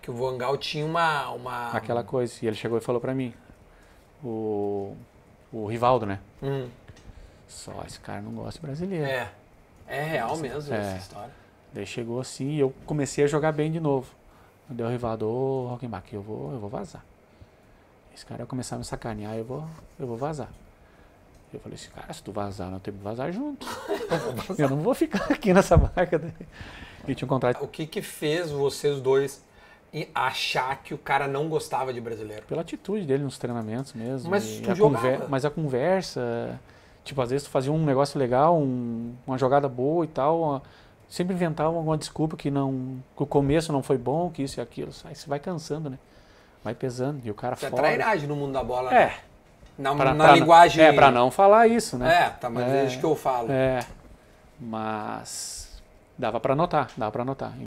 que o Vangal tinha uma, uma... Aquela coisa. E ele chegou e falou para mim. O, o Rivaldo, né? Hum. Só esse cara não gosta de brasileiro. É. É real mesmo é. essa história. Daí chegou assim e eu comecei a jogar bem de novo. Deu o Rivaldo, ô oh, eu vou, eu vou vazar. Esse cara começar a me sacanear, eu vou, eu vou vazar. Eu falei assim, cara, se tu vazar, não tem que vazar junto. eu não vou ficar aqui nessa marca. Daí. E tinha um contrato. O que que fez vocês dois e achar que o cara não gostava de brasileiro. Pela atitude dele nos treinamentos mesmo. Mas tu a Mas a conversa, tipo, às vezes tu fazia um negócio legal, um, uma jogada boa e tal, uma, sempre inventava alguma desculpa que não que o começo não foi bom, que isso e aquilo. Aí você vai cansando, né? Vai pesando. E o cara isso é fora... é trairagem no mundo da bola. Né? É. Na, pra, na pra linguagem... é, pra não falar isso, né? É, tá, mas é, desde é. que eu falo. É, mas dava para notar, dava para notar.